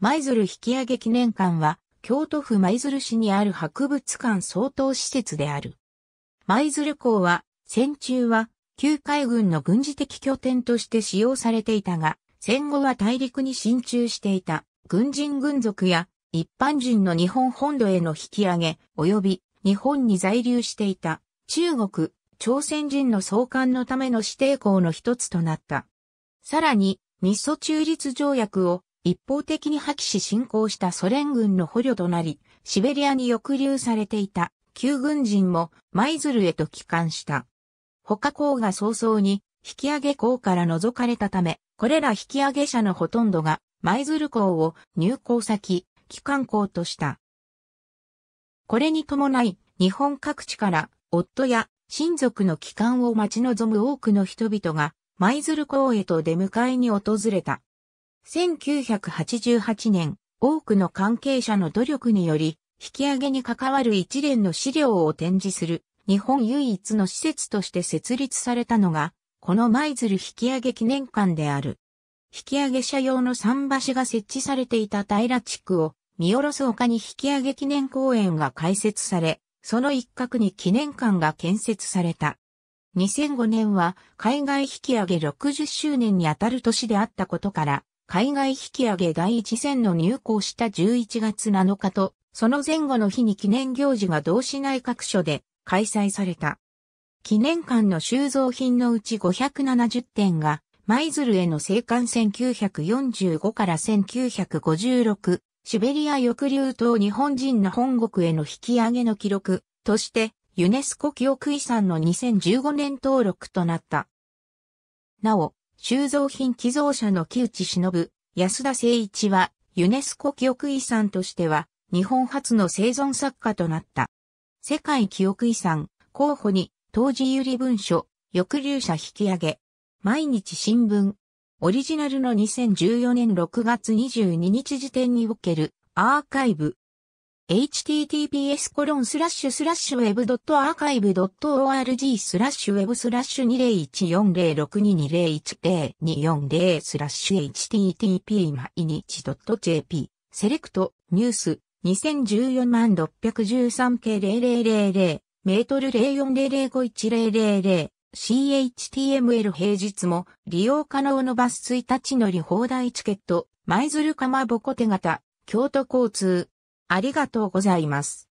舞鶴引上げ記念館は、京都府舞鶴市にある博物館相当施設である。舞鶴港は、戦中は、旧海軍の軍事的拠点として使用されていたが、戦後は大陸に進駐していた、軍人軍属や、一般人の日本本土への引き上げ、及び、日本に在留していた、中国、朝鮮人の送還のための指定港の一つとなった。さらに、日ソ中立条約を一方的に破棄し侵攻したソ連軍の捕虜となり、シベリアに抑留されていた旧軍人も舞鶴へと帰還した。他校が早々に引き上げ校から除かれたため、これら引き上げ者のほとんどが舞鶴校を入校先、帰還校とした。これに伴い、日本各地から夫や親族の帰還を待ち望む多くの人々が舞鶴港へと出迎えに訪れた。1988年、多くの関係者の努力により、引き上げに関わる一連の資料を展示する、日本唯一の施設として設立されたのが、この舞鶴引き上げ記念館である。引き上げ者用の桟橋が設置されていた平地区を、見下ろす丘に引き上げ記念公園が開設され、その一角に記念館が建設された。2005年は海外引き上げ60周年にあたる年であったことから、海外引き上げ第一線の入港した11月7日と、その前後の日に記念行事が同市内各所で開催された。記念館の収蔵品のうち570点が、舞鶴への生還1945から1956、シベリア抑留等日本人の本国への引き上げの記録として、ユネスコ記憶遺産の2015年登録となった。なお、収蔵品寄贈者の木内忍、安田誠一は、ユネスコ記憶遺産としては、日本初の生存作家となった。世界記憶遺産、候補に、当時有利文書、抑留者引き上げ。毎日新聞。オリジナルの2014年6月22日時点におけるアーカイブ https コロンスラッシュスラッシュ web.archive.org スラッシュウェブスラッシュ20140622010240スラッシュ http 毎日 .jp セレクトニュース2014万613系0000メートル0400510000 CHTML 平日も利用可能のバス1日乗り放題チケット舞鶴かまぼこ手形京都交通ありがとうございます。